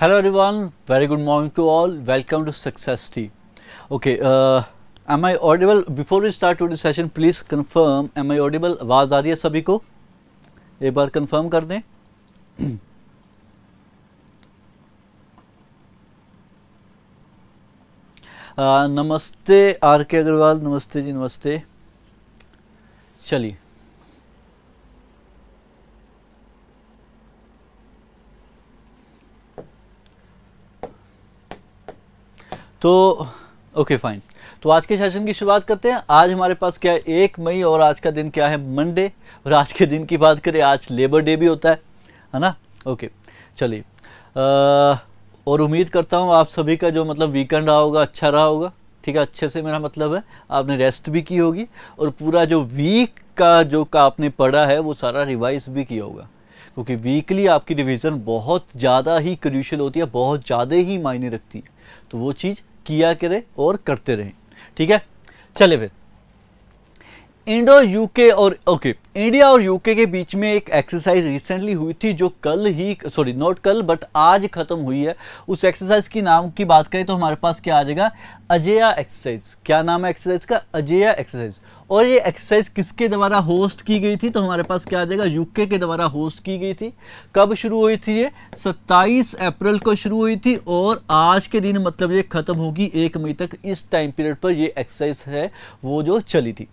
hello everyone very good morning to all welcome to success tea okay uh, am i audible before we start today's session please confirm am i audible आवाज आ रही है सभी को एक बार confirm कर दें uh, नमस्ते are के अग्रवाल नमस्ते जी नमस्ते चलिए तो ओके फाइन तो आज के सेशन की शुरुआत करते हैं आज हमारे पास क्या है एक मई और आज का दिन क्या है मंडे और आज के दिन की बात करें आज लेबर डे भी होता है है ना ओके चलिए और उम्मीद करता हूँ आप सभी का जो मतलब वीकेंड रहा होगा अच्छा रहा होगा ठीक है अच्छे से मेरा मतलब है आपने रेस्ट भी की होगी और पूरा जो वीक का जो का आपने पढ़ा है वो सारा रिवाइज भी किया होगा क्योंकि वीकली आपकी रिविज़न बहुत ज़्यादा ही क्रूशल होती है बहुत ज़्यादा ही मायने रखती है तो वो चीज़ किया करें और करते रहें ठीक है चले फिर इंडो यूके और ओके इंडिया और यूके के बीच में एक एक्सरसाइज रिसेंटली हुई थी जो कल ही सॉरी नॉट कल बट आज खत्म हुई है उस एक्सरसाइज की नाम की बात करें तो हमारे पास क्या आ जाएगा अजया एक्सरसाइज क्या नाम है एक्सरसाइज का अजया एक्सरसाइज और ये एक्सरसाइज किसके द्वारा होस्ट की गई थी तो हमारे पास क्या आ जाएगा यूके के द्वारा होस्ट की गई थी कब शुरू हुई थी ये 27 अप्रैल को शुरू हुई थी और आज के दिन मतलब ये ख़त्म होगी एक मई तक इस टाइम पीरियड पर ये एक्सरसाइज है वो जो चली थी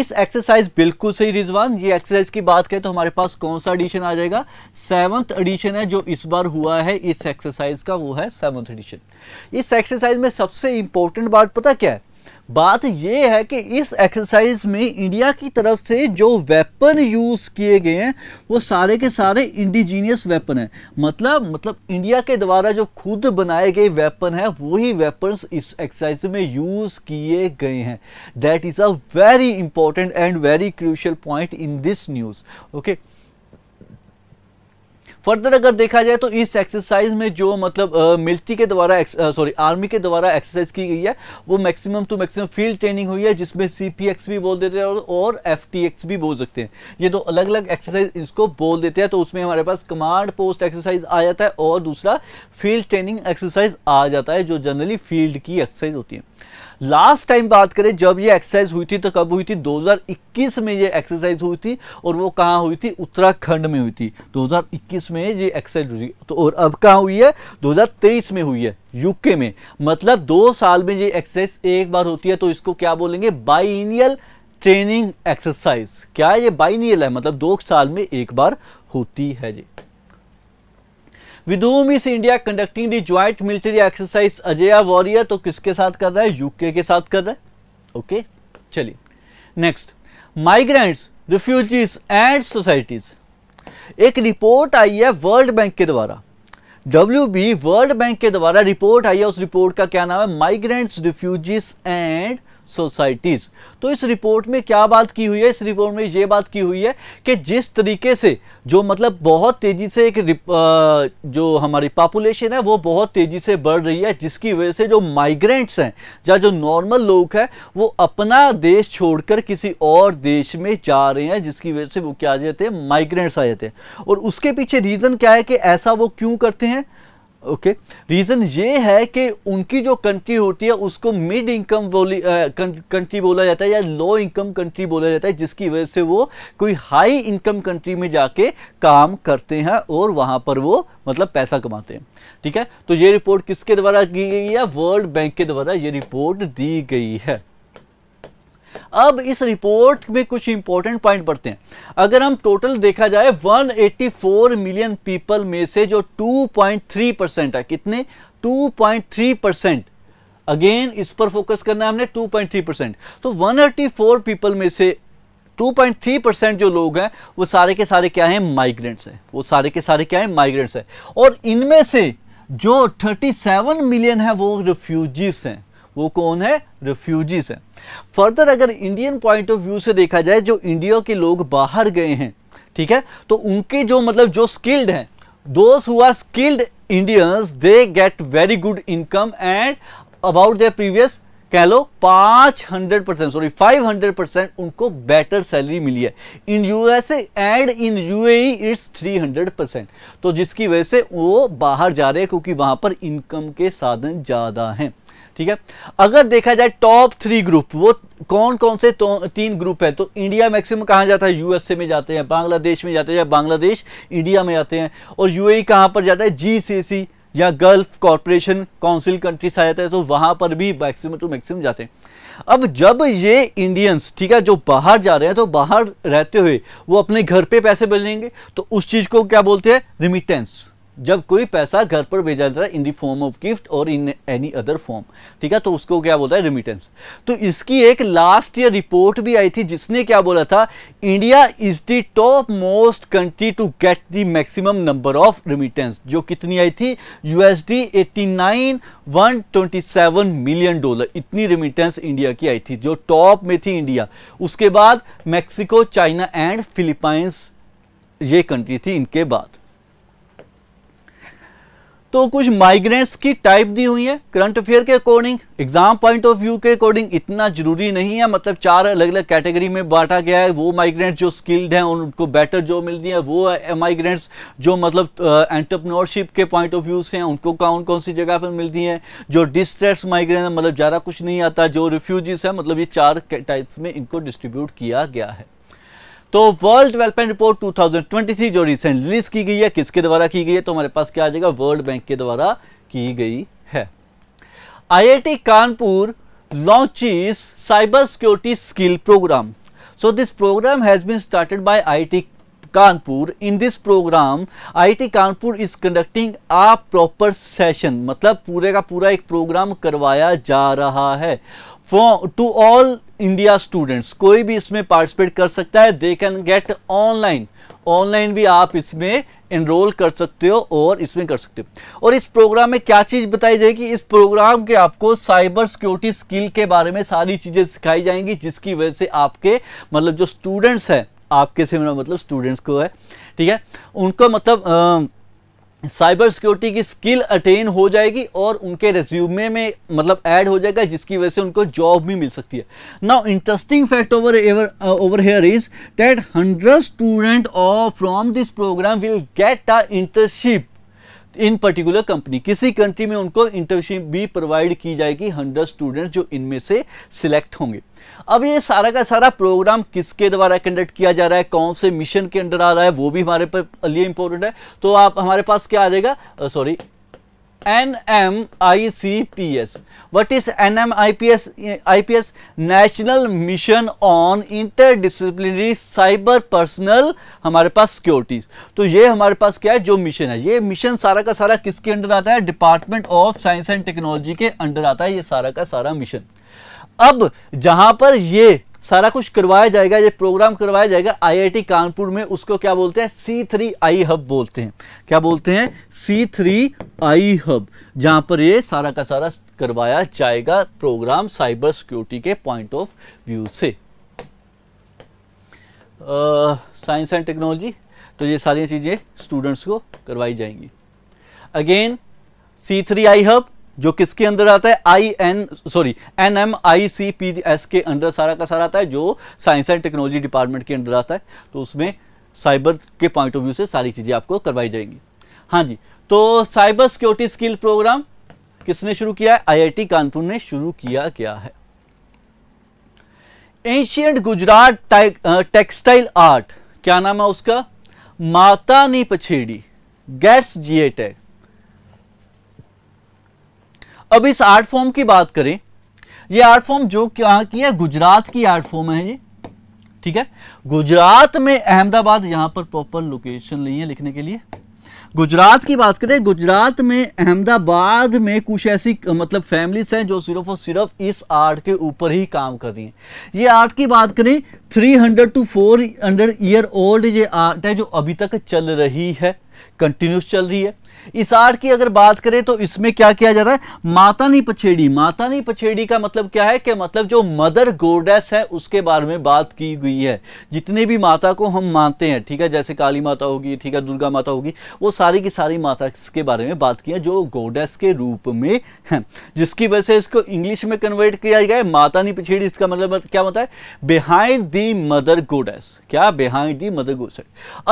इस एक्सरसाइज बिल्कुल सही रिजवान ये एक्सरसाइज की बात करें तो हमारे पास कौन सा एडिशन आ जाएगा सेवंथ एडिशन है जो इस बार हुआ है इस एक्सरसाइज का वो है सेवंथ एडिशन इस एक्सरसाइज में सबसे इंपॉर्टेंट बात पता क्या है बात यह है कि इस एक्सरसाइज में इंडिया की तरफ से जो वेपन यूज़ किए गए हैं वो सारे के सारे इंडिजीनियस वेपन हैं मतलब मतलब इंडिया के द्वारा जो खुद बनाए गए वेपन है वही वेपन्स इस एक्सरसाइज में यूज़ किए गए हैं that is a very important and very crucial point in this news okay further अगर देखा जाए तो इस एक्सरसाइज में जो मतलब मिल्ट्री मिलिट्री के द्वारा सॉरी आर्मी के द्वारा एक्सरसाइज की गई है वो maximum to maximum field training हुई है जिसमें सी पी एक्स भी बोल देते हैं और एफ टी एक्स भी बोल सकते हैं ये दो अलग अलग एक्सरसाइज इसको बोल देते हैं तो उसमें हमारे पास कमांड पोस्ट एक्सरसाइज आ जाता है और दूसरा फील्ड ट्रेनिंग एक्सरसाइज आ जाता है जो जनरली फील्ड की एक्सरसाइज होती है लास्ट टाइम बात करें जब ये एक्सरसाइज हुई थी तो कब हुई थी 2021 में ये एक्सरसाइज हुई थी और वो कहाँ हुई थी उत्तराखंड में हुई थी 2021 में ये एक्सरसाइज हुई तो और अब कहाँ हुई है 2023 में हुई है यूके में मतलब दो साल में ये एक्सरसाइज एक बार होती है तो इसको क्या बोलेंगे बाइनियल ट्रेनिंग एक्सरसाइज क्या है ये बाइनियल है मतलब दो साल में एक बार होती है जी with whom is India conducting the joint military exercise Ajeya warrior तो किसके साथ कर रहा है यूके के साथ कर रहा है ओके चलिए next migrants refugees and societies एक रिपोर्ट आई है वर्ल्ड बैंक के द्वारा डब्ल्यू बी वर्ल्ड बैंक के द्वारा रिपोर्ट आई है उस रिपोर्ट का क्या नाम है माइग्रेंट्स रिफ्यूजीज एंड सोसाइटीज़ तो इस रिपोर्ट में क्या बात की हुई है इस रिपोर्ट में ये बात की हुई है कि जिस तरीके से जो मतलब बहुत तेज़ी से एक जो हमारी पॉपुलेशन है वो बहुत तेज़ी से बढ़ रही है जिसकी वजह से जो माइग्रेंट्स हैं या जो नॉर्मल लोग हैं वो अपना देश छोड़कर किसी और देश में जा रहे हैं जिसकी वजह से वो क्या आ जाते हैं माइग्रेंट्स आ जाते हैं और उसके पीछे रीज़न क्या है कि ऐसा वो क्यों करते हैं ओके okay. रीज़न ये है कि उनकी जो कंट्री होती है उसको मिड इनकम कंट्री बोला जाता है या लो इनकम कंट्री बोला जाता है जिसकी वजह से वो कोई हाई इनकम कंट्री में जाके काम करते हैं और वहां पर वो मतलब पैसा कमाते हैं ठीक है तो ये रिपोर्ट किसके द्वारा की गई है वर्ल्ड बैंक के द्वारा ये रिपोर्ट दी गई है अब इस रिपोर्ट में कुछ इंपॉर्टेंट पॉइंट पढ़ते हैं अगर हम टोटल देखा जाए 184 मिलियन पीपल में से जो 2.3 परसेंट है कितने 2.3 परसेंट अगेन इस पर फोकस करना है हमने 2.3 परसेंट तो 184 पीपल में से 2.3 परसेंट जो लोग हैं वो सारे के सारे क्या हैं माइग्रेंट्स हैं वो सारे के सारे क्या हैं माइग्रेंट्स हैं और इनमें से जो 37 मिलियन है वो रिफ्यूजीज हैं वो कौन है रिफ्यूजीज हैं फर्दर अगर इंडियन पॉइंट ऑफ व्यू से देखा जाए जो इंडिया के लोग बाहर गए हैं ठीक है तो उनके जो मतलब जो स्किल्ड हैं those who are skilled Indians they get very good income and about their previous कह लो 500 परसेंट सॉरी 500 परसेंट उनको बेटर सैलरी मिली है in USA and in UAE it's 300 percent तो जिसकी वजह से वो बाहर जा रहे हैं क्योंकि वहां पर इनकम के साधन ज़्यादा हैं ठीक है अगर देखा जाए टॉप थ्री ग्रुप वो कौन कौन से तो, तीन ग्रुप है तो इंडिया मैक्सिमम कहाँ जाता है यूएसए में जाते हैं बांग्लादेश में जाते हैं बांग्लादेश इंडिया में जाते हैं और यू ए e पर जाता है जी या गल्फ कॉरपोरेशन काउंसिल कंट्रीज आ जाता है तो वहाँ पर भी मैक्सिमम टू मैक्सिमम जाते हैं अब जब ये इंडियंस ठीक है जो बाहर जा रहे हैं तो बाहर रहते हुए वो अपने घर पे पैसे भेजेंगे तो उस चीज़ को क्या बोलते हैं रिमिटेंस जब कोई पैसा घर पर भेजा जाता है in the form of gift और इन एनी अदर फॉर्म ठीक है तो उसको क्या बोलता है रिमिटेंस तो इसकी एक लास्ट ईयर रिपोर्ट भी आई थी जिसने क्या बोला था India is the top most country to get the maximum number of remittance जो कितनी आई थी USD one twenty seven million dollar इतनी रिमिटेंस इंडिया की आई थी जो टॉप में थी इंडिया उसके बाद मैक्सिको चाइना एंड फिलीपाइंस ये कंट्री थी इनके बाद तो कुछ माइग्रेंट्स की टाइप दी हुई है करंट अफेयर के according exam point of view के अकॉर्डिंग इतना जरूरी नहीं है मतलब चार अलग अलग कैटेगरी में बांटा गया है वो माइग्रेंट जो स्किल्ड हैं उनको बेटर जॉब मिलती है वो माइग्रेंट्स जो मतलब एंटरप्रनोरशिप के पॉइंट ऑफ व्यू से हैं उनको कौन कौन सी जगह पर मिलती है जो डिस्ट्रेस माइग्रेंट मतलब ज़्यादा कुछ नहीं आता जो रिफ्यूजीज है मतलब ये चार टाइप्स में इनको डिस्ट्रीब्यूट किया गया है तो वर्ल्ड डेवलपमेंट रिपोर्ट 2023 जो रिसेंट रिलीज की गई है किसके द्वारा की गई है तो हमारे पास क्या आ जाएगा वर्ल्ड बैंक के द्वारा की गई है IIT Kanpur launches cyber security skill programme so this programme has been started by I Kanpur in this programme IT Kanpur is conducting a proper session मतलब पूरे का पूरा एक प्रोग्राम करवाया जा रहा है for to all India students कोई भी इसमें पार्टिसिपेट कर सकता है they can get online online भी आप इसमें इनरोल कर सकते हो और इसमें कर सकते हो और इस प्रोग्राम में क्या चीज़ बताई जाएगी इस प्रोग्राम के आपको साइबर सिक्योरिटी स्किल के बारे में सारी चीज़ें सिखाई जाएंगी जिसकी वजह से आपके मतलब जो स्टूडेंट्स हैं आपके से मतलब स्टूडेंट्स को है ठीक है उनको मतलब आ, साइबर सिक्योरिटी की स्किल अटेन हो जाएगी और उनके रेज्यूमे में मतलब ऐड हो जाएगा जिसकी वजह से उनको जॉब भी मिल सकती है now interesting fact over ever over here is that hundred student of from this programme will get a internship in particular company किसी कंट्री में उनको इंटर्नशिप भी प्रोवाइड की जाएगी हंड्रेड स्टूडेंट जो इनमें से सिलेक्ट होंगे अब ये सारा का सारा प्रोग्राम किसके द्वारा कंडक्ट किया जा रहा है कौन से मिशन के अंडर आ रहा है वो भी हमारे लिए इंपॉर्टेंट है तो आप हमारे पास क्या आ जाएगा sorry N M I C P S what is N M I P S I P S national mission on interdisciplinary cyber personal हमारे पास सिक्योरिटी तो ये हमारे पास क्या है जो मिशन है ये मिशन सारा का सारा किसके अंडर आता है department of science and technology के अंडर आता है ये सारा का सारा मिशन अब जहां पर ये सारा कुछ करवाया जाएगा ये प्रोग्राम करवाया जाएगा आईआईटी कानपुर में उसको क्या बोलते हैं सी थ्री आई हब बोलते हैं क्या बोलते हैं सी थ्री आई हब जहां पर ये सारा का सारा करवाया जाएगा प्रोग्राम साइबर सिक्योरिटी के पॉइंट ऑफ व्यू से साइंस एंड टेक्नोलॉजी तो ये सारी चीज़ें स्टूडेंट्स को करवाई जाएंगी again C three I hub जो किसके अंदर आता है I N sorry N M I C P S के अंदर सारा का सारा आता है जो साइंस एंड टेक्नोलॉजी डिपार्टमेंट के अंदर आता है तो उसमें साइबर के पॉइंट ऑफ व्यू से सारी चीज़ें आपको करवाई जाएंगी हाँ जी तो साइबर सिक्योरिटी स्किल प्रोग्राम किसने शुरू किया है आई कानपुर ने शुरू किया क्या है एंशियंट गुजरात टेक्सटाइल आर्ट क्या नाम है उसका माता नी पछेड़ी गैट्स जीएटेक अब इस आर्ट फॉर्म की बात करें ये आर्ट फॉर्म जो क्या की है गुजरात की आर्ट फॉर्म है ये ठीक है गुजरात में अहमदाबाद यहां पर प्रॉपर लोकेशन नहीं है लिखने के लिए गुजरात की बात करें गुजरात में अहमदाबाद में कुछ ऐसी मतलब फैमिलीज हैं जो सिर्फ और सिर्फ इस आर्ट के ऊपर ही काम कर रही हैं ये आर्ट की बात करें 300 टू 400 ईयर ओल्ड ये आर्ट है जो अभी तक चल रही है कंटिन्यूस चल रही है इस आर्ट की अगर बात करें तो इसमें क्या किया जा रहा है माता पछेड़ी मातानी पछेड़ी का मतलब क्या है कि मतलब जो मदर गोडेस है उसके बारे में बात की गई है जितने भी माता को हम मानते हैं ठीक है जैसे काली माता होगी ठीक है दुर्गा माता होगी वो सारी की सारी माता के बारे में बात की है जो गोडेस के रूप में है जिसकी वजह से इसको इंग्लिश में कन्वर्ट किया गया है माता पछेड़ी इसका मतलब क्या होता है बिहाइंड दी मदर गोडेस क्या बिहाइंड दी मदर गुडनेस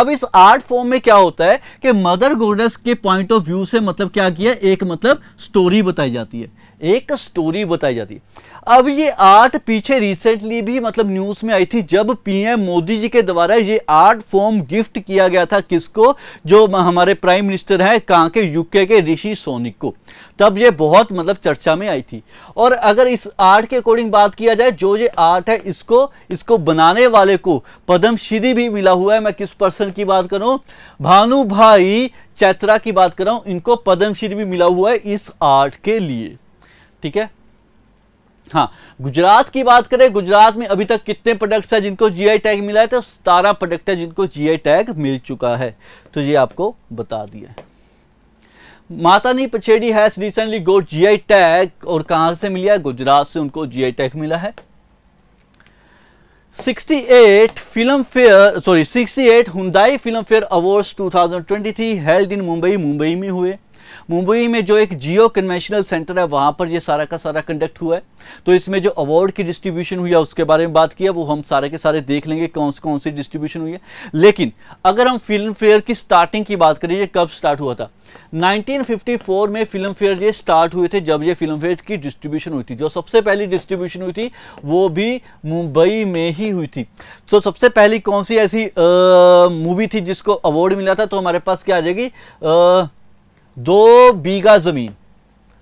अब इस आर्ट फॉर्म में क्या होता है कि मदर गुडनेस के पॉइंट ऑफ व्यू से मतलब क्या किया एक मतलब स्टोरी बताई जाती है एक स्टोरी बताई जाती है अब ये आर्ट पीछे रिसेंटली भी मतलब न्यूज में आई थी जब पीएम मोदी जी के द्वारा ये आर्ट फॉर्म गिफ्ट किया गया था किसको जो हमारे प्राइम मिनिस्टर हैं कहाँ के यूके के ऋषि सोनिक को तब ये बहुत मतलब चर्चा में आई थी और अगर इस आर्ट के अकॉर्डिंग बात किया जाए जो ये आर्ट है इसको इसको बनाने वाले को पद्मश्री भी मिला हुआ है मैं किस पर्सन की बात करूँ भानु भाई चैत्रा की बात कर रहा हूँ इनको पद्मश्री भी मिला हुआ है इस आर्ट के लिए ठीक है हाँ गुजरात की बात करें गुजरात में अभी तक कितने प्रोडक्ट्स हैं जिनको जीआई टैग मिला है तो सतारह प्रोडक्ट है जिनको जीआई टैग मिल चुका है तो ये आपको बता दिया Matani Pachedi has recently got GI tag और कहां से मिला है गुजरात से उनको जीआई टैग मिला है 68 फिल्म फेयर सॉरी 68 हुई Filmfare awards 2023 held in Mumbai Mumbai में हुए मुंबई में जो एक जियो कन्वेंशनल सेंटर है वहां पर ये सारा का सारा कंडक्ट हुआ है तो इसमें जो अवार्ड की डिस्ट्रीब्यूशन हुई है उसके बारे में बात किया वो हम सारे के सारे देख लेंगे कौन से कौन सी डिस्ट्रीब्यूशन हुई है लेकिन अगर हम फिल्म फेयर की स्टार्टिंग की बात करें ये कब स्टार्ट हुआ था 1954 में फिल्म फेयर ये स्टार्ट हुए थे जब ये फिल्म फेयर की डिस्ट्रीब्यूशन हुई थी जो सबसे पहली डिस्ट्रीब्यूशन हुई थी वो भी मुंबई में ही हुई थी तो सबसे पहली कौन सी ऐसी मूवी थी जिसको अवार्ड मिला था तो हमारे पास क्या आ जाएगी आ, दो बीघा ज़मीन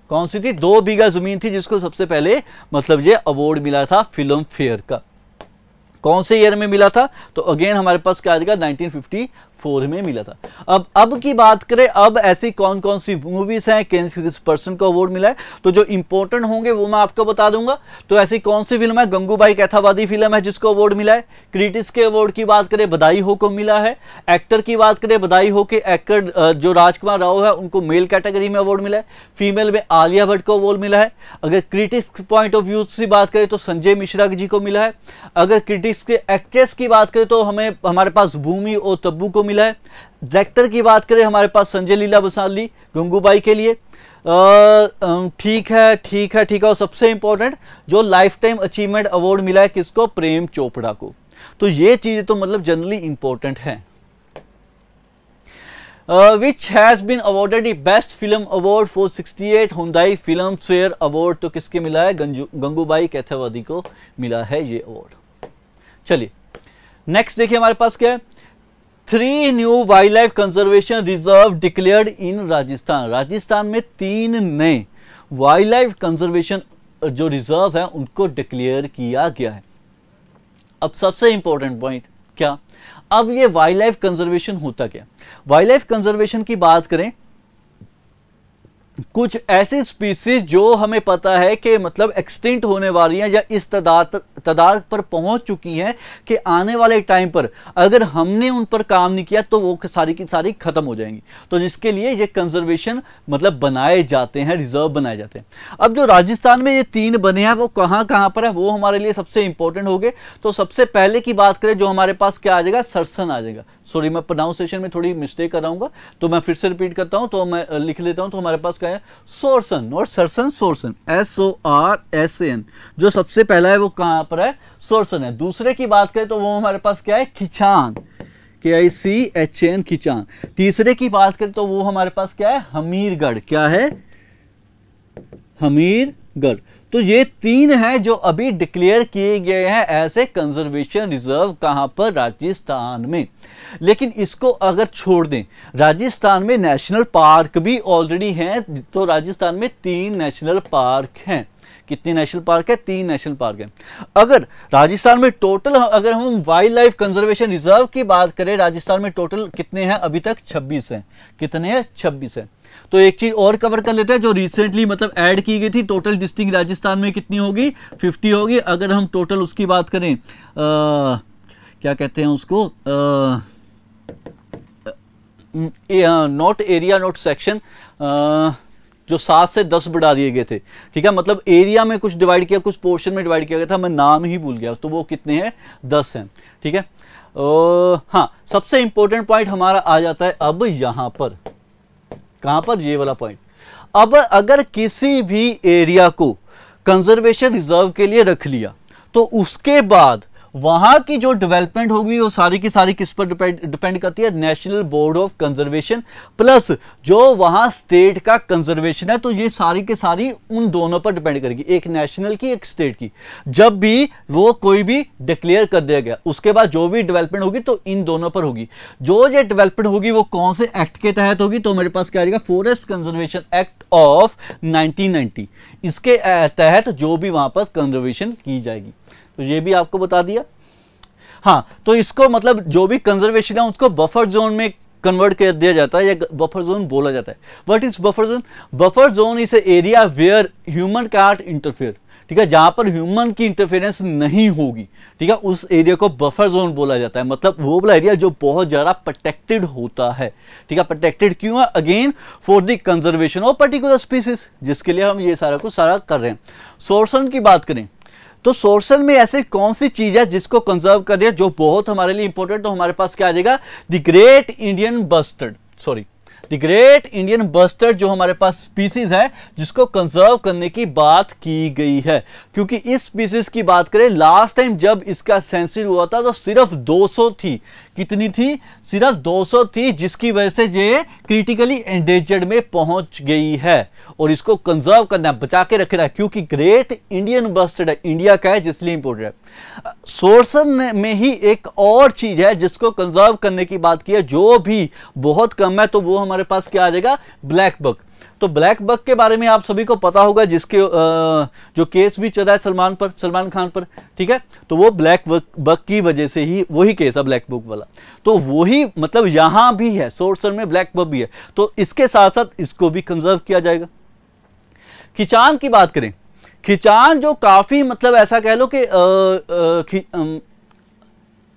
कौन सी थी दो बीघा ज़मीन थी जिसको सबसे पहले मतलब ये अवार्ड मिला था फिल्म फेयर का कौन से ईयर में मिला था तो अगेन हमारे पास क्या आ जाएगा 1954 में मिला था अब अब की बात करें अब ऐसी कौन कौन सी मूवीज हैं किस पर्सन को अवार्ड मिला है तो जो इंपॉर्टेंट होंगे वो मैं आपको बता दूंगा तो ऐसी कौन सी फिल्म है गंगूबाई कैथावादी फिल्म है जिसको अवार्ड मिला है क्रिटिक्स के अवार्ड की बात करें बधाई हो को मिला है एक्टर की बात करें बधाई हो के एक्टर जो राजकुमार राव है उनको मेल कैटेगरी में अवार्ड मिला है फीमेल में आलिया भट्ट को अवार्ड मिला है अगर क्रिटिक्स पॉइंट ऑफ व्यू से बात करें तो संजय मिश्रा जी को मिला है अगर क्रिटिक इसके एक्ट्रेस की बात करें तो हमें हमारे पास भूमि और तब्बू को मिला है डायरेक्टर की बात करें हमारे पास संजय लीला बसाली गंगूबाई के लिए ठीक है ठीक है ठीक है और सबसे इंपॉर्टेंट जो लाइफ टाइम अचीवमेंट अवार्ड मिला है किसको प्रेम चोपड़ा को तो ये चीज़ें तो मतलब जनरली इंपॉर्टेंट है which has has awarded best film award for award at 68 Filmfare award तो किसके मिला है गंगूबाई कैथावादी को मिला है ये अवार्ड चलिए नेक्स्ट देखिए हमारे पास क्या है three new wildlife conservation reserve declared in Rajasthan Rajasthan में तीन नए वाइल्ड लाइफ कंजर्वेशन जो रिजर्व है उनको डिक्लेयर किया गया है अब सबसे इंपॉर्टेंट पॉइंट क्या अब ये वाइल्ड लाइफ कंजर्वेशन होता क्या वाइल्ड लाइफ कंजर्वेशन की बात करें कुछ ऐसी स्पीसीज जो हमें पता है कि मतलब एक्सटिंक्ट होने वाली हैं या इस तदाद तदाद पर पहुंच चुकी हैं कि आने वाले टाइम पर अगर हमने उन पर काम नहीं किया तो वो सारी की सारी ख़त्म हो जाएंगी तो जिसके लिए ये कंजर्वेशन मतलब बनाए जाते हैं रिजर्व बनाए जाते हैं अब जो राजस्थान में ये तीन बने हैं वो कहाँ कहाँ पर है वो हमारे लिए सबसे इंपॉर्टेंट हो गए तो सबसे पहले की बात करें जो हमारे पास क्या आ जाएगा सरसन आ जाएगा सॉरी मैं प्रोनाउंसिएशन में थोड़ी मिस्टेक कराऊंगा तो मैं फिर से रिपीट करता हूँ तो मैं लिख लेता हूँ तो हमारे पास क्या है सोरसन और Sarsan Sorsan S O R S N जो सबसे पहला है वो कहाँ पर है सोरसन है दूसरे की बात करें तो वो हमारे पास क्या है खिचान के आई सी एच एन खिचान तीसरे की बात करें तो वो हमारे पास क्या है हमीरगढ़ क्या है हमीरगढ़ तो ये तीन हैं जो अभी डिक्लेयर किए गए हैं ऐसे कंजर्वेशन रिजर्व कहाँ पर राजस्थान में लेकिन इसको अगर छोड़ दें राजस्थान में नेशनल पार्क भी ऑलरेडी हैं तो राजस्थान में तीन नेशनल पार्क हैं कितनी नेशनल पार्क है तीन नेशनल पार्क है अगर राजस्थान में टोटल अगर हम वाइल्ड लाइफ कंजर्वेशन रिजर्व की बात करें राजस्थान में टोटल कितने हैं अभी तक छब्बीस हैं कितने हैं छब्बीस हैं तो एक चीज और कवर कर लेते हैं जो रिसेंटली मतलब ऐड की गई थी टोटल डिस्ट्रिक्ट राजस्थान में कितनी होगी 50 होगी अगर हम टोटल उसकी बात करें आ, क्या कहते हैं उसको नॉट एरिया नॉट सेक्शन जो सात से दस बढ़ा दिए गए थे ठीक है मतलब एरिया में कुछ डिवाइड किया कुछ पोर्शन में डिवाइड किया गया था मैं नाम ही भूल गया तो वो कितने हैं दस हैं ठीक है हाँ सबसे इंपॉर्टेंट पॉइंट हमारा आ जाता है अब यहां पर कहां पर ये वाला पॉइंट अब अगर किसी भी एरिया को कंजर्वेशन रिजर्व के लिए रख लिया तो उसके बाद वहां की जो डेवलपमेंट होगी वो सारी की सारी किस पर डिपेंड करती है National Board of Conservation plus जो वहां स्टेट का कंजर्वेशन है तो ये सारी की सारी उन दोनों पर डिपेंड करेगी एक नेशनल की एक स्टेट की जब भी वो कोई भी डिक्लेयर कर दिया गया उसके बाद जो भी डेवलपमेंट होगी तो इन दोनों पर होगी जो ये डेवलपमेंट होगी वो कौन से एक्ट के तहत होगी तो मेरे पास क्या आएगा Forest Conservation Act of nineteen इसके तहत जो भी वहां पर कंजर्वेशन की जाएगी तो ये भी आपको बता दिया हाँ तो इसको मतलब जो भी कंजर्वेशन है उसको बफर जोन में कन्वर्ट कर दिया जाता है या बफर जोन बोला जाता है what is buffer zone buffer zone is area where human can't interfere ठीक है जहां पर ह्यूमन की इंटरफेरेंस नहीं होगी ठीक है उस एरिया को बफर जोन बोला जाता है मतलब वो वाला एरिया जो बहुत ज्यादा प्रोटेक्टेड होता है ठीक है प्रोटेक्टेड क्यों है again for the conservation of particular species जिसके लिए हम ये सारा कुछ सारा कर रहे हैं सोर्सन की बात करें तो सोर्सल में ऐसी कौन सी चीज है जिसको कंजर्व करें जो बहुत हमारे लिए इंपॉर्टेंट तो हमारे पास क्या आ जाएगा the great Indian bustard sorry the great Indian bustard जो हमारे पास स्पीसीज है जिसको कंजर्व करने की बात की गई है क्योंकि इस स्पीसीज की बात करें लास्ट टाइम जब इसका सेंसिल हुआ था तो सिर्फ 200 थी कितनी थी सिर्फ 200 थी जिसकी वजह से ये क्रिटिकली एंडेंजर्ड में पहुंच गई है और इसको कंजर्व करना बचा के रखना क्योंकि ग्रेट इंडियन बस्टर्ड इंडिया का है जिसलिए इंपोर्टेंट है सोर्सन में ही एक और चीज है जिसको कंजर्व करने की बात की है जो भी बहुत कम है तो वो हम हमारे पास क्या आ जाएगा ब्लैक बक तो ब्लैक बक के बारे में आप सभी को पता होगा जिसके जो केस भी चला है सलमान पर सलमान खान पर ठीक है तो वो ब्लैक बक की वजह से ही वही केस है ब्लैक बुक वाला तो वही मतलब यहां भी है सोर्सर में ब्लैक बक भी है तो इसके साथ साथ इसको भी कंजर्व किया जाएगा खिचान की बात करें खिचान जो काफ़ी मतलब ऐसा कह लो कि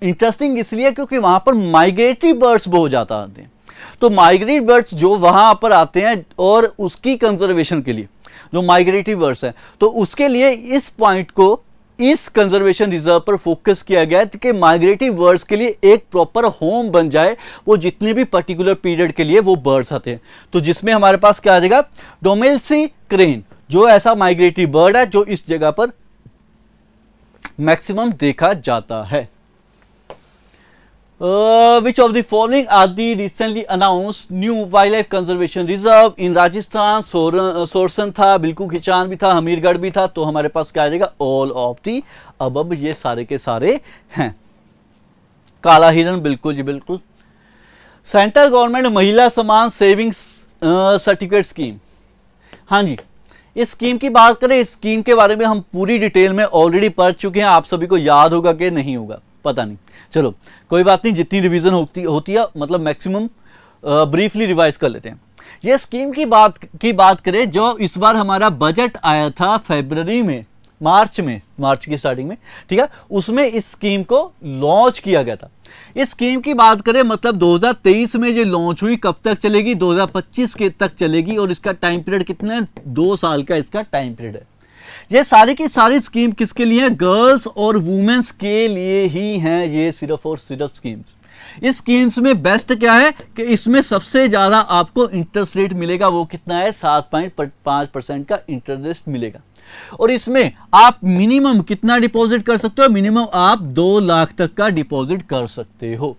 इंटरेस्टिंग इसलिए क्योंकि वहां पर माइग्रेटरी बर्ड्स बहुत ज़्यादा आते हैं तो माइग्रेट बर्ड्स जो वहां पर आते हैं और उसकी कंजर्वेशन के लिए जो माइग्रेटरी बर्ड्स हैं तो उसके लिए इस पॉइंट को इस कंजर्वेशन रिजर्व पर फोकस किया गया है कि माइग्रेटिव बर्ड्स के लिए एक प्रॉपर होम बन जाए वो जितने भी पर्टिकुलर पीरियड के लिए वो बर्ड्स आते हैं तो जिसमें हमारे पास क्या आ जाएगा डोमेलसी क्रेन जो ऐसा माइग्रेटरी बर्ड है जो इस जगह पर मैक्सिमम देखा जाता है Uh, which of the following are the recently announced new wildlife conservation reserve in Rajasthan सोर, सोरसन था बिल्कुल किचान भी था हमीरगढ़ भी था तो हमारे पास क्या आ जाएगा ऑल ऑफ दी अब अब ये सारे के सारे हैं काला हिरन बिल्कुल जी बिल्कुल सेंट्रल गवर्नमेंट महिला समान सेविंग्स सर्टिफिकेट स्कीम हाँ जी इस स्कीम की बात करें इस स्कीम के बारे में हम पूरी डिटेल में ऑलरेडी पढ़ चुके हैं आप सभी को याद होगा कि नहीं होगा पता नहीं चलो कोई बात नहीं जितनी रिविज़न होती होती है मतलब मैक्सिमम ब्रीफली रिवाइज कर लेते हैं ये स्कीम की बात की बात करें जो इस बार हमारा बजट आया था फेबररी में मार्च में मार्च की स्टार्टिंग में ठीक है उसमें इस स्कीम को लॉन्च किया गया था इस स्कीम की बात करें मतलब 2023 में ये लॉन्च हुई कब तक चलेगी 2025 के तक चलेगी और इसका टाइम पीरियड कितना है दो साल का इसका टाइम पीरियड है ये सारी की सारी स्कीम किसके लिए गर्ल्स और वुमेन्स के लिए ही हैं ये सिर्फ और सिर्फ स्कीम्स इस स्कीम्स में बेस्ट क्या है कि इसमें सबसे ज़्यादा आपको इंटरेस्ट रेट मिलेगा वो कितना है सात पॉइंट पांच परसेंट का इंटरेस्ट मिलेगा और इसमें आप मिनिमम कितना डिपॉजिट कर सकते हो मिनिमम आप दो लाख तक का डिपॉजिट कर सकते हो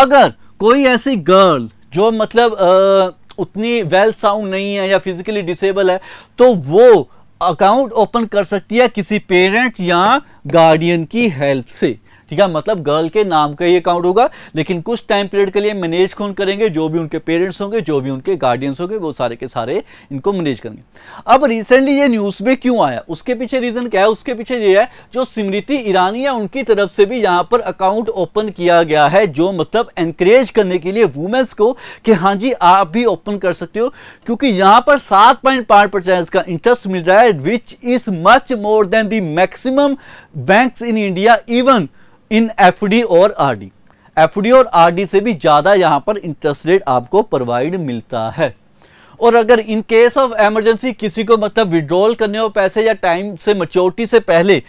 अगर कोई ऐसी गर्ल जो मतलब आ, उतनी वेल साउंड नहीं है या फिजिकली डिसेबल है तो वो अकाउंट ओपन कर सकती है किसी पेरेंट या गार्डियन की हेल्प से ठीक है मतलब गर्ल के नाम का ही अकाउंट होगा लेकिन कुछ टाइम पीरियड के लिए मैनेज कौन करेंगे जो भी उनके पेरेंट्स होंगे जो भी उनके गार्डियंस होंगे वो सारे के सारे इनको मैनेज करेंगे अब रिसेंटली ये न्यूज में क्यों आया उसके पीछे रीजन क्या है उसके पीछे ये है जो स्मृति ईरानी है उनकी तरफ से भी यहाँ पर अकाउंट ओपन किया गया है जो मतलब एनकरेज करने के लिए वुमेन्स को कि हाँ जी आप भी ओपन कर सकते हो क्योंकि यहाँ पर सात पॉइंट पांच परसेंट का इंटरेस्ट मिल रहा है which is much more than the maximum banks in India even in D और आरडी डी और डी से भी ज़्यादा यहाँ पर इंटरेस्ट रेट आपको प्रोवाइड मिलता है और अगर इन केस ऑफ एमरजेंसी किसी को मतलब विड्रॉल करने हो पैसे या टाइम से मच्योरिटी से पहले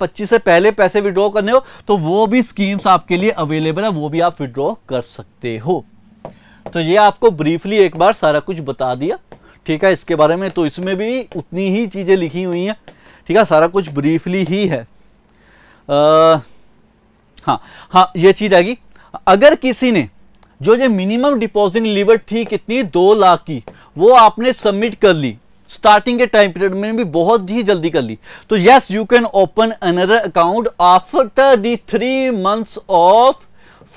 पच्चीस से पहले पैसे विड्रॉ करने हो तो वो भी स्कीम्स आपके लिए अवेलेबल है वो भी आप विड्रॉ कर सकते हो तो ये आपको ब्रीफली एक बार सारा कुछ बता दिया ठीक है इसके बारे में तो इसमें भी उतनी ही चीज़ें लिखी हुई हैं ठीक है सारा कुछ ब्रीफली ही है आ, हाँ हाँ ये चीज आएगी अगर किसी ने जो जो मिनिमम डिपॉजिट लिमिट थी कितनी दो लाख की वो आपने सबमिट कर ली स्टार्टिंग के टाइम पीरियड में भी बहुत ही जल्दी कर ली तो yes you can open another account after the three months of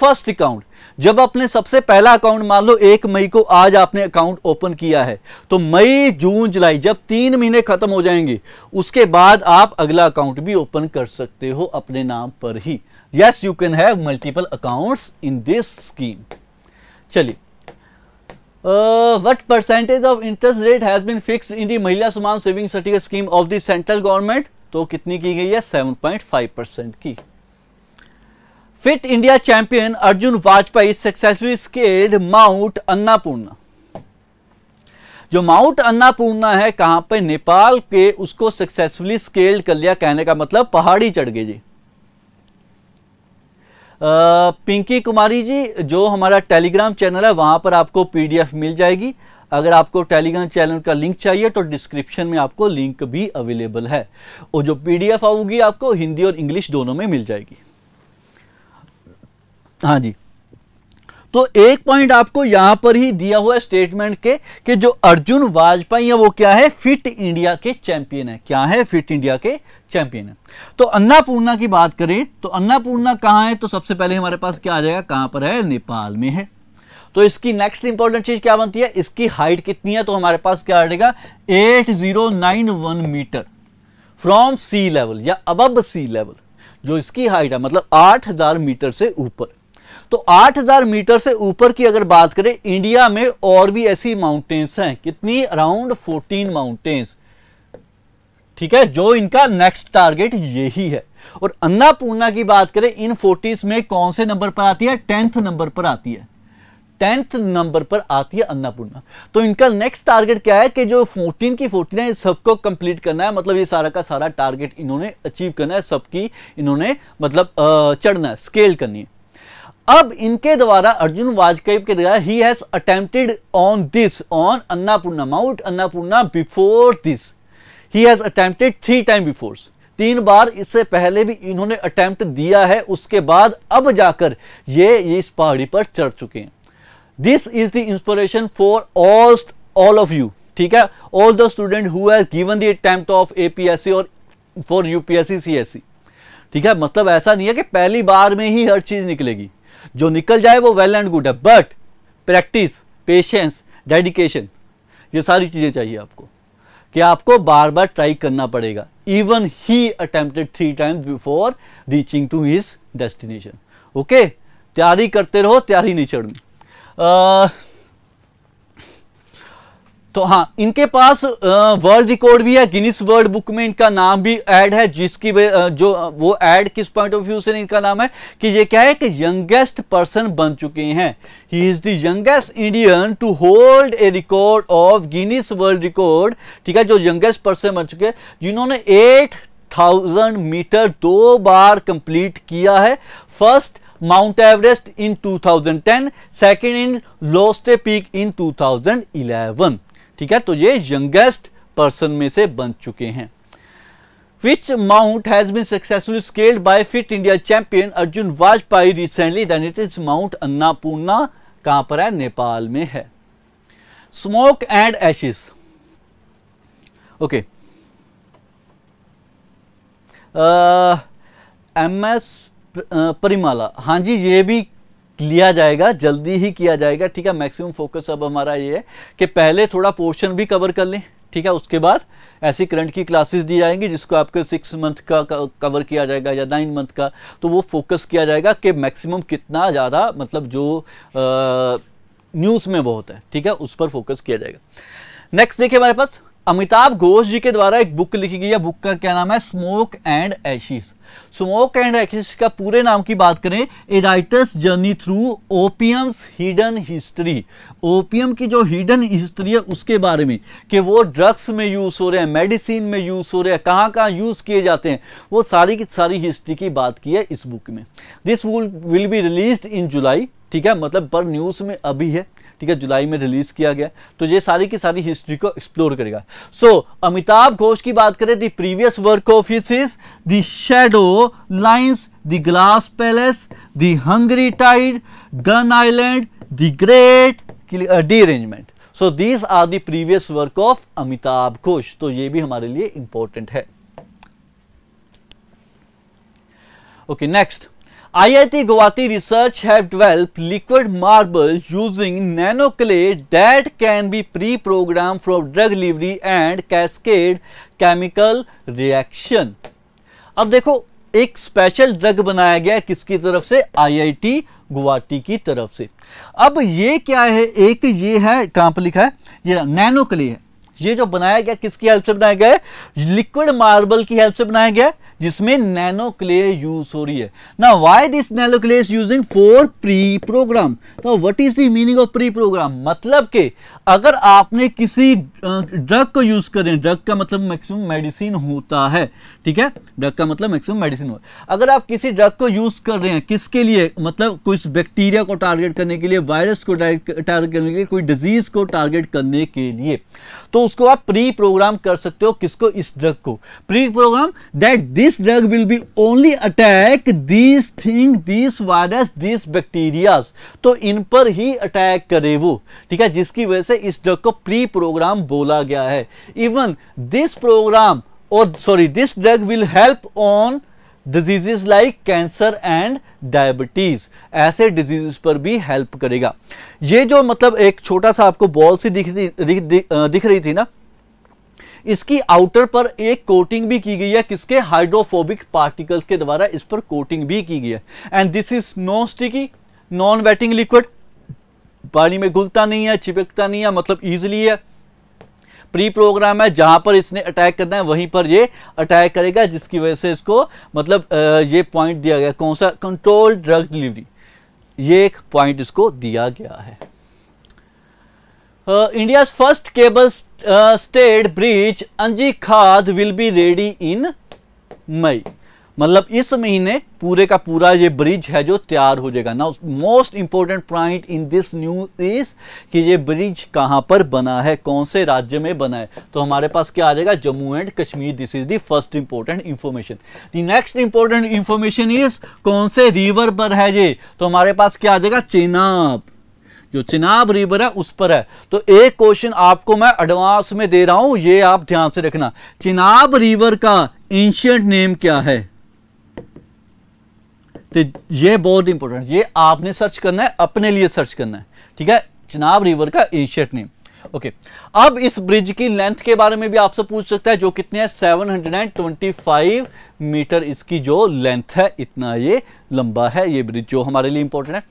first account जब आपने सबसे पहला अकाउंट मान लो एक मई को आज आपने अकाउंट ओपन किया है तो मई जून जुलाई जब तीन महीने खत्म हो जाएंगे उसके बाद आप अगला अकाउंट भी ओपन कर सकते हो अपने नाम पर ही yes you can have multiple account in this scheme चलिए what percentage of interest rate has been fix in the Mahila Samman saving certificate scheme of the central government तो कितनी की गई है सेवन पॉइंट फाइव परसेंट की fit India champion Arjun Vajpayee successfully scaled Mount Annapurna जो Mount Annapurna है कहां पे नेपाल के उसको सक्सेसफुली स्केल्ड कर लिया कहने का मतलब पहाड़ी चढ़ गई जी पिंकी कुमारी जी जो हमारा टेलीग्राम चैनल है वहाँ पर आपको पीडीएफ मिल जाएगी अगर आपको टेलीग्राम चैनल का लिंक चाहिए तो डिस्क्रिप्शन में आपको लिंक भी अवेलेबल है और जो पीडीएफ आऊगी आपको हिंदी और इंग्लिश दोनों में मिल जाएगी हाँ जी तो एक पॉइंट आपको यहां पर ही दिया हुआ स्टेटमेंट के कि जो अर्जुन वाजपेयी है वो क्या है फिट इंडिया के चैंपियन है क्या है फिट इंडिया के चैंपियन है तो अन्नापूर्णा की बात करें तो अन्नापूर्णा कहां है तो सबसे पहले हमारे पास क्या आ जाएगा कहां पर है नेपाल में है तो इसकी नेक्स्ट इंपॉर्टेंट चीज क्या बनती है इसकी हाइट कितनी है तो हमारे पास क्या आ जाएगा one metre from sea level या अब सी लेवल जो इसकी हाइट है मतलब हजार मीटर से ऊपर तो 8000 मीटर से ऊपर की अगर बात करें इंडिया में और भी ऐसी माउंटेन्स हैं कितनी अराउंड 14 माउंटेन्स ठीक है जो इनका नेक्स्ट टारगेट यही है और अन्नापूर्णा की बात करें इन फोर्टीज में कौन से नंबर पर आती है टेंथ नंबर पर आती है टेंथ नंबर पर आती है अन्नापूर्णा तो इनका नेक्स्ट टारगेट क्या है कि जो 14 की 14 है सबको कंप्लीट करना है मतलब ये सारा का सारा टारगेट इन्होंने अचीव करना है सबकी इन्होंने मतलब चढ़ना है स्केल करनी है अब इनके द्वारा अर्जुन वाजपेयी के द्वारा he has attempted on this on Annapurna Mount Annapurna before this he has attempted three time before तीन बार इससे पहले भी इन्होंने अटेम्प्ट दिया है उसके बाद अब जाकर ये, ये इस पहाड़ी पर चढ़ चुके हैं this is the inspiration for all all of you ठीक है all the student who has given the attempt of APSC और फॉर यूपीएससी सीएससी ठीक है मतलब ऐसा नहीं है कि पहली बार में ही हर चीज निकलेगी जो निकल जाए वो वेल एंड गुड है बट प्रैक्टिस पेशेंस डेडिकेशन ये सारी चीज़ें चाहिए आपको कि आपको बार बार ट्राई करना पड़ेगा even he attempted three times before reaching to his destination okay तैयारी करते रहो तैयारी नहीं चढ़नी तो हाँ इनके पास वर्ल्ड रिकॉर्ड भी है गिनीस वर्ल्ड बुक में इनका नाम भी ऐड है जिसकी जो वो ऐड किस पॉइंट ऑफ व्यू से इनका नाम है कि ये क्या है कि यंगेस्ट पर्सन बन चुके हैं he is the youngest Indian to hold a record of Guinness world record ठीक है जो यंगेस्ट पर्सन बन चुके हैं जिन्होंने एट थाउजेंड मीटर दो बार कंप्लीट किया है first Mount Everest in 2010 second in लोस्टे पीक इन 2011 ठीक है तो ये यंगेस्ट पर्सन में से बन चुके हैं which mount has been successfully scaled by fit india champion arjun vajpayee recently then it is mount Annapurna कहां पर है नेपाल में है smoke and ashes okay M S Parimala हाँ जी ये भी लिया जाएगा जल्दी ही किया जाएगा ठीक है मैक्सिमम फोकस अब हमारा ये है कि पहले थोड़ा पोर्शन भी कवर कर लें ठीक है उसके बाद ऐसी करंट की क्लासेस दी जाएंगी जिसको आपके सिक्स मंथ का कवर किया जाएगा या नाइन मंथ का तो वो फोकस किया जाएगा कि मैक्सिमम कितना ज़्यादा मतलब जो न्यूज़ में बहुत है ठीक है उस पर फोकस किया जाएगा नेक्स्ट देखिए हमारे पास अमिताभ घोष जी के द्वारा एक बुक लिखी गई है बुक का क्या नाम है smoke and ashes smoke and ashes का पूरे नाम की बात करें a writer's journey through opium's hidden history opium की जो हिडन हिस्ट्री है उसके बारे में कि वो ड्रग्स में यूज़ हो रहे हैं मेडिसिन में यूज़ हो रहे हैं कहाँ कहाँ यूज़ किए जाते हैं वो सारी की सारी हिस्ट्री की बात की है इस बुक में this will be release in July ठीक है मतलब पर न्यूज़ में अभी है ठीक है जुलाई में रिलीज किया गया तो ये सारी की सारी हिस्ट्री को एक्सप्लोर करेगा सो so, अमिताभ घोष की बात करें the previous work of his is lines the glass palace the hungry tide gun island the great derangement so these are the previous work of Amitabh Ghosh तो ये भी हमारे लिए इंपॉर्टेंट है okay okay, next IIT Guwahati research have developed liquid marble using nano clay that can be pre-programmed for drug delivery and cascade chemical reaction. अब देखो एक special drug बनाया गया किसकी तरफ से आईआईटी गुवाहाटी की तरफ से अब ये क्या है एक ये है कहाँ पर लिखा है ये नैनो क्ले है ये जो बनाया गया किसकी हेल्प से बनाया गया है लिक्विड मार्बल की हेल्प से बनाया गया है जिसमें क्ले यूज हो रही है ना why this nanoclay is using for pre program so what is the meaning of pre program मतलब कि अगर आपने किसी ड्रग को यूज करें ड्रग का मतलब मैक्सिमम मेडिसिन होता है ठीक है ड्रग का मतलब मैक्सिमम मेडिसिन होता है अगर आप किसी ड्रग को यूज कर रहे हैं किसके लिए मतलब कुछ बैक्टीरिया को टारगेट करने के लिए वायरस को टारगेट करने के लिए कोई डिजीज को टारगेट करने के लिए तो उसको आप प्री प्रोग्राम कर सकते हो किसको इस ड्रग को pre program that this drug will be only attack this thing this virus this bacteria तो इन पर ही अटैक करे वो ठीक है जिसकी वजह से इस ड्रग को प्री प्रोग्राम बोला गया है इवन दिस प्रोग्राम और sorry this drug will help on diseases like cancer and diabetes ऐसे डिजीज़ पर भी हेल्प करेगा ये जो मतलब एक छोटा सा आपको बॉल सी दिख रही दिख रही थी ना इसकी आउटर पर एक कोटिंग भी की गई है किसके हाइड्रोफोबिक पार्टिकल्स के द्वारा इस पर कोटिंग भी की गई है and this is no sticky non wetting liquid पानी में घुलता नहीं है चिपकता नहीं है मतलब ईजिली है प्री प्रोग्राम है जहां पर इसने अटैक करना है वहीं पर ये अटैक करेगा जिसकी वजह से इसको मतलब ये पॉइंट दिया गया कौन सा कंट्रोल ड्रग डिलीवरी ये एक पॉइंट इसको दिया गया है India first cable stayed bridge Anji Khad will be ready in May मतलब इस महीने पूरे का पूरा ये ब्रिज है जो तैयार हो जाएगा ना most important point in this news is कि ये ब्रिज कहां पर बना है कौन से राज्य में बना है तो हमारे पास क्या आ जाएगा Jammu and Kashmir this is the first important information the next important information is कौन से रिवर पर है ये तो हमारे पास क्या आ जाएगा चेनाब जो चिनाब रिवर है उस पर है तो एक क्वेश्चन आपको मैं एडवांस में दे रहा हूं ये आप ध्यान से रखना चिनाब रिवर का एंशियंट नेम क्या है तो ये बहुत इंपॉर्टेंट ये आपने सर्च करना है अपने लिए सर्च करना है ठीक है चिनाब रिवर का एशियट नेम ओके अब इस ब्रिज की लेंथ के बारे में भी आपसे पूछ सकता है जो एंड ट्वेंटी 725 मीटर इसकी जो लेंथ है इतना ये लंबा है ये ब्रिज जो हमारे लिए इंपॉर्टेंट है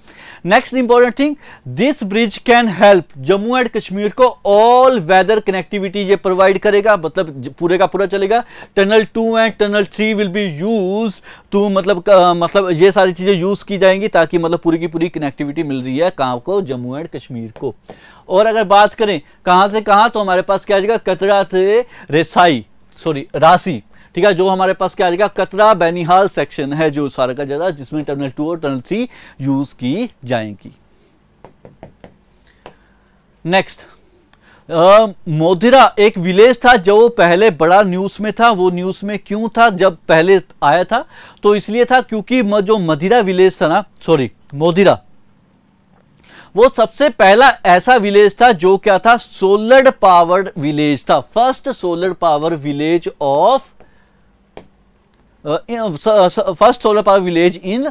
next important thing this bridge can help Jammu and Kashmir को ऑल वेदर कनेक्टिविटी ये प्रोवाइड करेगा मतलब पूरे का पूरा चलेगा tunnel two and tunnel three will be use to मतलब मतलब ये सारी चीज़ें यूज़ की जाएंगी ताकि मतलब पूरी की पूरी कनेक्टिविटी मिल रही है कहाँ को जम्मू एंड कश्मीर को और अगर बात करें कहाँ से कहाँ तो हमारे पास क्या आ जाएगा कतरा से रेसाई सॉरी राशि ठीक है जो हमारे पास क्या आ जाएगा कतरा बैनिहाल सेक्शन है जो सारा का ज्यादा जिसमें टर्नल टू और टर्नल थ्री यूज की जाएंगी नेक्स्ट मोधिरा एक विलेज था जो पहले बड़ा न्यूज़ में था वो न्यूज़ में क्यों था जब पहले आया था तो इसलिए था क्योंकि जो मदिरा विलेज था ना सॉरी मोधिरा वो सबसे पहला ऐसा विलेज था जो क्या था सोलर पावर विलेज था first solar power village of first solar power village in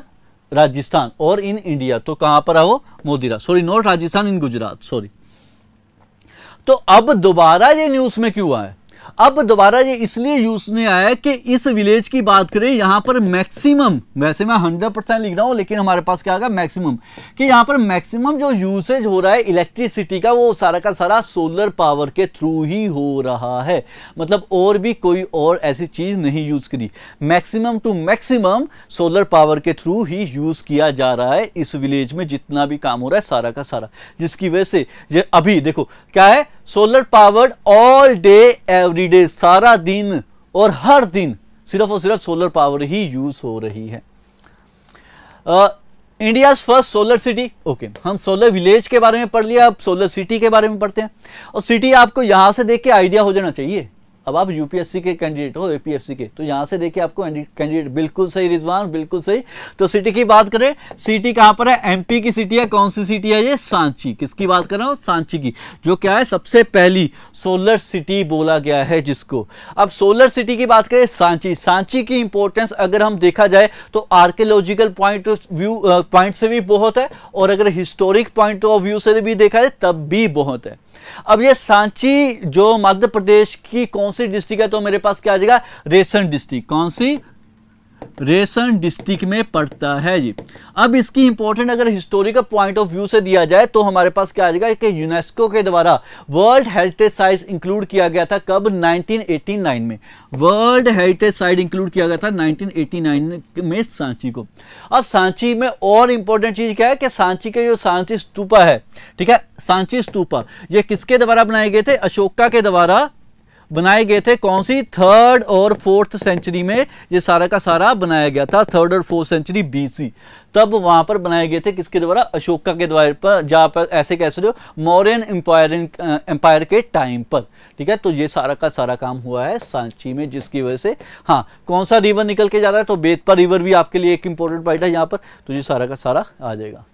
Rajasthan और इन इंडिया तो कहां पर आओ Modhera sorry not Rajasthan in Gujarat sorry तो अब दोबारा ये न्यूज में क्यों आया अब दोबारा ये इसलिए यूज नहीं आया कि इस विलेज की बात करें यहां पर मैक्सिमम वैसे मैं हंड्रेड परसेंट लिख रहा हूं लेकिन हमारे पास क्या होगा मैक्सिमम कि यहां पर मैक्सिमम जो यूसेज हो रहा है इलेक्ट्रिसिटी का वो सारा का सारा सोलर पावर के थ्रू ही हो रहा है मतलब और भी कोई और ऐसी चीज़ नहीं यूज़ करी maximum to maximum solar power के थ्रू ही यूज़ किया जा रहा है इस विलेज में जितना भी काम हो रहा है सारा का सारा जिसकी वजह से अभी देखो क्या है solar powered all day every day सारा दिन और हर दिन सिर्फ और सिर्फ सोलर पावर ही यूज हो रही है India first solar city okay हम सोलर विलेज के बारे में पढ़ लिया अब सोलर सिटी के बारे में पढ़ते हैं और सिटी आपको यहां से देख के आइडिया हो जाना चाहिए अब आप यूपीएससी के कैंडिडेट हो एपीएससी के तो यहाँ से देखिए आपको कैंडिडेट बिल्कुल सही रिजवान बिल्कुल सही तो सिटी की बात करें सिटी कहाँ पर है एमपी की सिटी है कौन सी सिटी है ये सांची किसकी बात कर रहा हूं सांची की जो क्या है सबसे पहली सोलर सिटी बोला गया है जिसको अब सोलर सिटी की बात करें सांची सांची की इंपॉर्टेंस अगर हम देखा जाए तो आर्कियोलॉजिकल पॉइंट व्यू पॉइंट से भी बहुत है और अगर हिस्टोरिक पॉइंट ऑफ व्यू से भी देखा जाए तब भी बहुत है अब ये सांची जो मध्य प्रदेश की कौन सी डिस्ट्रिक्ट है तो मेरे पास क्या आ जाएगा रेसन डिस्ट्रिक्ट कौन सी रेसन डिस्ट्रिक्ट में पड़ता है जी अब इसकी इंपॉर्टेंट अगर हिस्टोरिकल पॉइंट ऑफ व्यू से दिया जाए तो हमारे पास क्या आ जाएगा कि यूनेस्को के द्वारा वर्ल्ड हेरिटेज साइट इंक्लूड किया गया था कब 1989 में वर्ल्ड हेरिटेज साइट इंक्लूड किया गया था 1989 में सांची को अब सांची में और इंपॉर्टेंट चीज क्या है कि सांची के जो सांची स्तूपा है ठीक है सांची स्तूपा ये किसके द्वारा बनाए गए थे अशोका के द्वारा बनाए गए थे कौन सी थर्ड और फोर्थ सेंचुरी में ये सारा का सारा बनाया गया था थर्ड और फोर्थ सेंचुरी बीसी तब वहां पर बनाए गए थे किसके द्वारा अशोका के द्वारा पर जहां पर ऐसे कह सकते हो मौर्यन एम्पायरिंग एम्पायर के टाइम पर ठीक है तो ये सारा का सारा काम हुआ है सांची में जिसकी वजह से हाँ कौन सा रिवर निकल के जा रहा है तो बेतपा रिवर भी आपके लिए एक इंपॉर्टेंट पॉइंट है यहाँ पर तो ये सारा का सारा आ जाएगा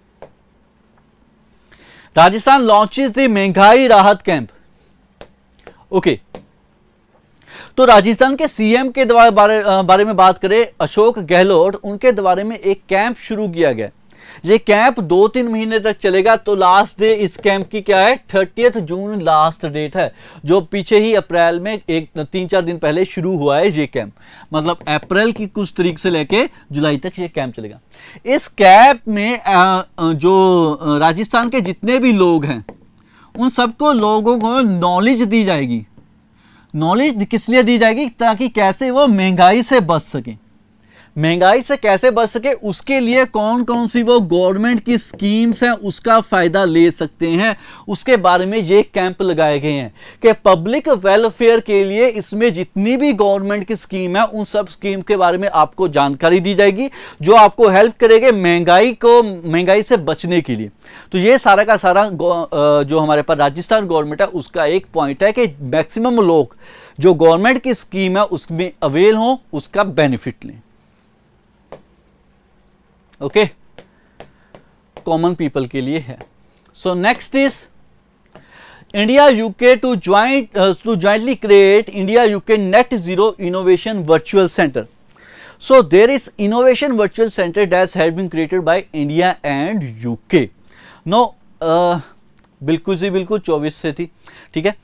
राजस्थान लॉन्चेस द महंगाई राहत कैंप ओके okay. तो राजस्थान के सीएम के द्वारा बारे, बारे में बात करें अशोक गहलोत उनके द्वारा में एक कैंप शुरू किया गया ये कैंप दो तीन महीने तक चलेगा तो लास्ट डे इस कैंप की क्या है थर्टियथ जून लास्ट डेट है जो पीछे ही अप्रैल में एक तीन चार दिन पहले शुरू हुआ है ये कैंप मतलब अप्रैल की कुछ तरीक से लेके जुलाई तक ये कैंप चलेगा इस कैंप में जो राजस्थान के जितने भी लोग हैं उन सबको लोगों को नॉलेज दी जाएगी नॉलेज किस लिए दी जाएगी ताकि कैसे वो महंगाई से बच सकें महंगाई से कैसे बच सके उसके लिए कौन कौन सी वो गवर्नमेंट की स्कीम्स हैं उसका फ़ायदा ले सकते हैं उसके बारे में ये कैंप लगाए गए हैं कि पब्लिक वेलफेयर के लिए इसमें जितनी भी गवर्नमेंट की स्कीम है उन सब स्कीम के बारे में आपको जानकारी दी जाएगी जो आपको हेल्प करेगी महंगाई को महंगाई से बचने के लिए तो ये सारा का सारा जो हमारे पास राजस्थान गवर्नमेंट है उसका एक पॉइंट है कि मैक्सिमम लोग जो गवर्नमेंट की स्कीम है उसमें अवेल हों उसका बेनिफिट लें ओके कॉमन पीपल के लिए है so next is India UK to joint to jointly create India UK net zero innovation virtual centre so there is innovation virtual centre these has been created by India and UK no बिल्कुल जी बिल्कुल 24 से थी ठीक है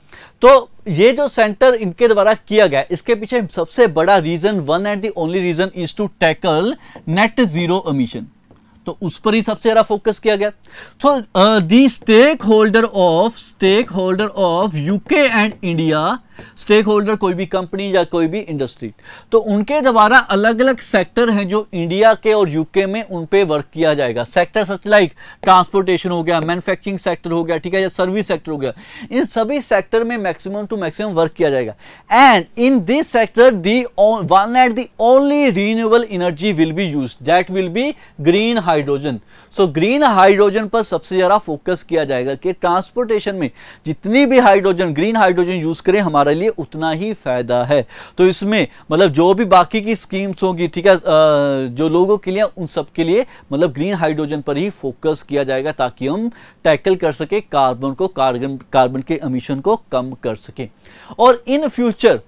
तो ये जो सेंटर इनके द्वारा किया गया इसके पीछे सबसे बड़ा reason one and the only reason is to tackle net zero emission तो उस पर ही सबसे ज्यादा फोकस किया गया तो the stakeholder of stakeholder of UK and India stakeholder कोई भी कंपनी या कोई भी इंडस्ट्री तो उनके द्वारा अलग अलग सेक्टर हैं जो इंडिया के और यूके में उन पर वर्क किया जाएगा सेक्टर सच लाइक ट्रांसपोर्टेशन हो गया मैन्युफैक्चरिंग सेक्टर हो गया ठीक है या सर्विस सेक्टर हो गया इन सभी सेक्टर में मैक्सिमम टू मैक्सिमम वर्क किया जाएगा and in this sector the one at the only renewable energy will be use that will be green hydrogen so green hydrogen पर सबसे ज़्यादा फोकस किया जाएगा कि ट्रांसपोर्टेशन में जितनी भी हाइड्रोजन ग्रीन हाइड्रोजन यूज करें हमारा हमारे लिए उतना ही फ़ायदा है तो इसमें मतलब जो भी बाकी की स्कीम्स होंगी ठीक है जो लोगों के लिए उन सब के लिए मतलब ग्रीन हाइड्रोजन पर ही फोकस किया जाएगा ताकि हम टैकल कर सके कार्बन को कार्बन कार्बन के अमीशन को कम कर सके और इन फ्यूचर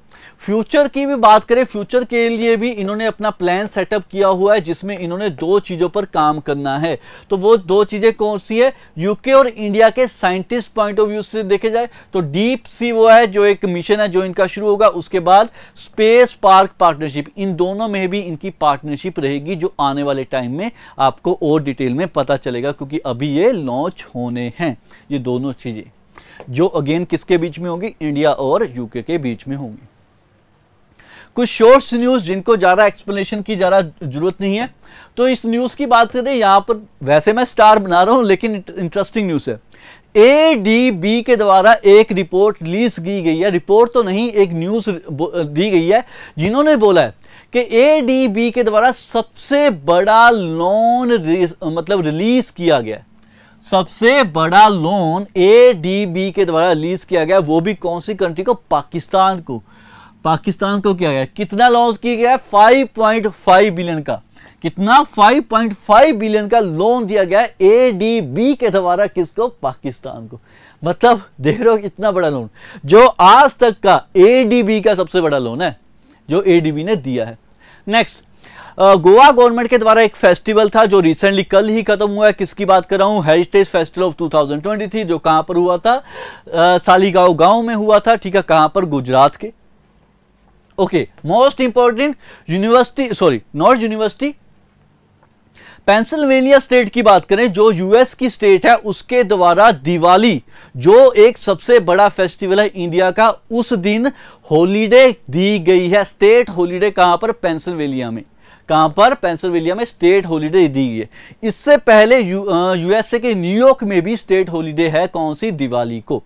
फ्यूचर की भी बात करें फ्यूचर के लिए भी इन्होंने अपना प्लान सेटअप किया हुआ है जिसमें इन्होंने दो चीज़ों पर काम करना है तो वो दो चीज़ें कौन सी है यूके और इंडिया के साइंटिस्ट पॉइंट ऑफ व्यू से देखे जाए तो डीप सी वो है जो एक मिशन है जो इनका शुरू होगा उसके बाद स्पेस पार्क पार्टनरशिप इन दोनों में भी इनकी पार्टनरशिप रहेगी जो आने वाले टाइम में आपको और डिटेल में पता चलेगा क्योंकि अभी ये लॉन्च होने हैं ये दोनों चीज़ें जो अगेन किसके बीच में होगी इंडिया और यूके के बीच में होगी कुछ शॉर्ट्स न्यूज़ जिनको ज़्यादा एक्सप्लेनेशन की ज़्यादा जरूरत नहीं है तो इस न्यूज़ की बात करें यहां पर वैसे मैं स्टार बना रहा हूं लेकिन इंटरेस्टिंग न्यूज़ है ए डी बी के द्वारा एक रिपोर्ट रिलीज की गई है रिपोर्ट तो नहीं एक न्यूज दी गई है जिन्होंने बोला है कि ए डी बी के द्वारा सबसे बड़ा लोन मतलब रिलीज किया गया सबसे बड़ा लोन ए डी बी के द्वारा रिलीज किया गया वो भी कौन सी कंट्री को पाकिस्तान को पाकिस्तान को किया गया कितना लॉन्च किया गया 5.5 बिलियन का कितना 5.5 बिलियन का लोन दिया गया एडीबी के द्वारा किसको पाकिस्तान को मतलब देख रहे हो इतना बड़ा लोन जो आज तक का एडीबी का सबसे बड़ा लोन है जो एडीबी ने दिया है नेक्स्ट गोवा गवर्नमेंट के द्वारा एक फेस्टिवल था जो रिसेंटली कल ही खत्म हुआ है किसकी बात कर रहा हूँ हेरिटेज फेस्टिवल ऑफ थी जो कहां पर हुआ था सालीगांव गांव में हुआ था ठीक है कहां पर गुजरात के okay most important university sorry north university Pennsylvania state की बात करें जो यूएस की स्टेट है उसके द्वारा दिवाली जो एक सबसे बड़ा फेस्टिवल है इंडिया का उस दिन होलीडे दी गई है स्टेट होलीडे कहां पर पेंसिल्वेनिया में कहां पर पेंसिल्वेनिया में स्टेट होलीडे दी गई है इससे पहले यूएसए के न्यूयॉर्क में भी स्टेट होलीडे है कौन सी दिवाली को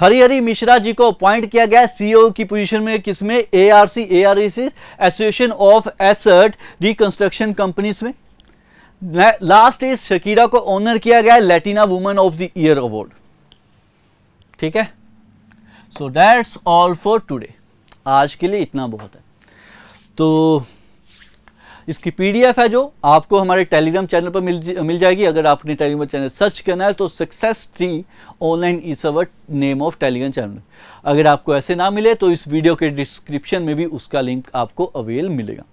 हरिहरी मिश्रा जी को अपॉइंट किया गया सीईओ e की पोजीशन में किसमें A R C A R C association of asset reconstruction companies में लास्ट इज शकीरा को ऑनर किया गया Latina woman of the year award ठीक है so that's all for today आज के लिए इतना बहुत है तो इसकी पीडीएफ है जो आपको हमारे टेलीग्राम चैनल पर मिल मिल जाएगी अगर आपने टेलीग्राम चैनल सर्च करना है तो success tree online is our name of Telegram channel अगर आपको ऐसे ना मिले तो इस वीडियो के डिस्क्रिप्शन में भी उसका लिंक आपको अवेल मिलेगा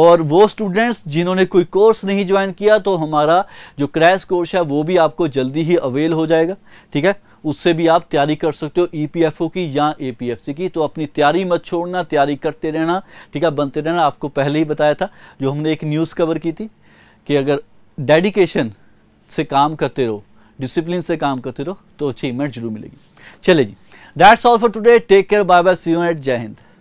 और वो स्टूडेंट्स जिन्होंने कोई कोर्स नहीं ज्वाइन किया तो हमारा जो क्रैश कोर्स है वो भी आपको जल्दी ही अवेल हो जाएगा ठीक है उससे भी आप तैयारी कर सकते हो ईपीएफओ e की या एपीएफसी की तो अपनी तैयारी मत छोड़ना तैयारी करते रहना ठीक है बनते रहना आपको पहले ही बताया था जो हमने एक न्यूज़ कवर की थी कि अगर डेडिकेशन से काम करते रहो डिसिप्लिन से काम करते रहो तो अचीवमेंट जरूर मिलेगी चले जी that's all for today take care bye bye see you at जय हिंद